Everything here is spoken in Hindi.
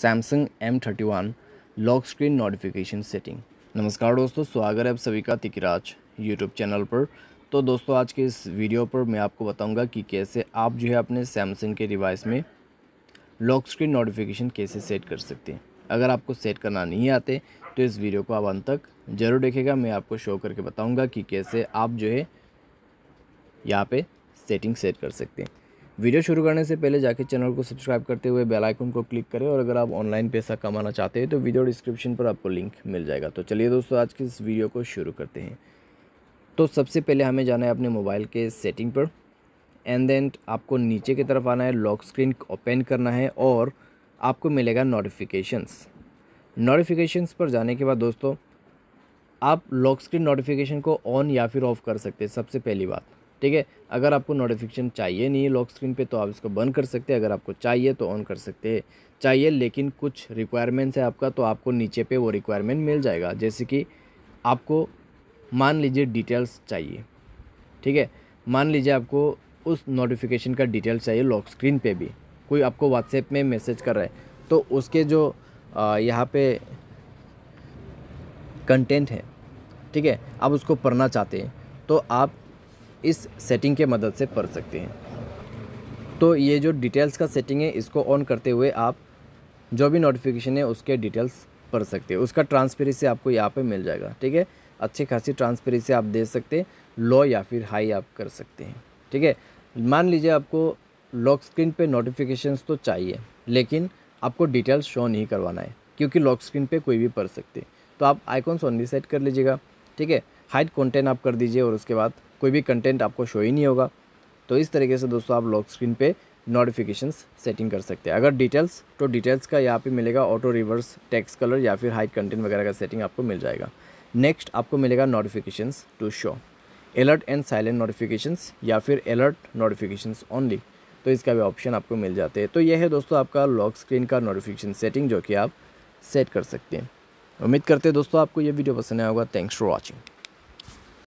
Samsung M thirty one lock screen notification setting नमस्कार दोस्तों स्वागत है आप सभी का तिकराज यूट्यूब चैनल पर तो दोस्तों आज के इस वीडियो पर मैं आपको बताऊंगा कि कैसे आप जो है अपने सैमसंग के डिवाइस में लॉक स्क्रीन नोटिफिकेशन कैसे सेट कर सकते हैं अगर आपको सेट करना नहीं आते तो इस वीडियो को आप अंत तक ज़रूर देखेगा मैं आपको शो करके बताऊँगा कि कैसे आप जो है यहाँ पर सेटिंग सेट कर सकते हैं वीडियो शुरू करने से पहले जाके चैनल को सब्सक्राइब करते हुए बेल आइकन को क्लिक करें और अगर आप ऑनलाइन पैसा कमाना चाहते हैं तो वीडियो डिस्क्रिप्शन पर आपको लिंक मिल जाएगा तो चलिए दोस्तों आज की इस वीडियो को शुरू करते हैं तो सबसे पहले हमें जाना है अपने मोबाइल के सेटिंग पर एंड देन आपको नीचे की तरफ आना है लॉक स्क्रीन ओपन करना है और आपको मिलेगा नोटिफिकेशंस नोटिफिकेशंस पर जाने के बाद दोस्तों आप लॉक स्क्रीन नोटिफिकेशन को ऑन या फिर ऑफ़ कर सकते हैं सबसे पहली बात ठीक है अगर आपको नोटिफिकेशन चाहिए नहीं है लॉक स्क्रीन पे तो आप इसको बंद कर सकते हैं अगर आपको चाहिए तो ऑन कर सकते हैं चाहिए लेकिन कुछ रिक्वायरमेंट्स है आपका तो आपको नीचे पे वो रिक्वायरमेंट मिल जाएगा जैसे कि आपको मान लीजिए डिटेल्स चाहिए ठीक है मान लीजिए आपको उस नोटिफिकेशन का डिटेल्स चाहिए लॉक स्क्रीन पर भी कोई आपको व्हाट्सएप में मैसेज कर रहा है तो उसके जो यहाँ पे कंटेंट है ठीक है आप उसको पढ़ना चाहते हैं तो आप इस सेटिंग के मदद से पढ़ सकते हैं तो ये जो डिटेल्स का सेटिंग है इसको ऑन करते हुए आप जो भी नोटिफिकेशन है उसके डिटेल्स पढ़ सकते हैं उसका ट्रांसपेरेंसी आपको यहाँ पे मिल जाएगा ठीक है अच्छी खासी ट्रांसपेरेंसी आप दे सकते हैं लो या फिर हाई आप कर सकते हैं ठीक है मान लीजिए आपको लॉक स्क्रीन पे नोटिफिकेशंस तो चाहिए लेकिन आपको डिटेल्स शो नहीं करवाना है क्योंकि लॉक स्क्रीन पे कोई भी पढ़ सकते तो आप आइकॉन्स ओनली सेट कर लीजिएगा ठीक है हाइट कंटेंट आप कर दीजिए और उसके बाद कोई भी कंटेंट आपको शो ही नहीं होगा तो इस तरीके से दोस्तों आप लॉक स्क्रीन पे नोटिफिकेशन सेटिंग कर सकते हैं अगर डिटेल्स तो डिटेल्स का यहाँ पे मिलेगा ऑटो रिवर्स टेक्स कलर या फिर हाइट कंटेंट वगैरह का सेटिंग आपको मिल जाएगा नेक्स्ट आपको मिलेगा notification to show alert and silent notification या फिर अलर्ट नोटिफिकेशन ओनली तो इसका भी ऑप्शन आपको मिल जाते हैं तो यह है दोस्तों आपका लॉक स्क्रीन का नोटिफिकेशन सेटिंग जो कि आप सेट कर सकते हैं उम्मीद करते हैं दोस्तों आपको ये वीडियो पसंद आया होगा थैंक्स फॉर वॉचिंग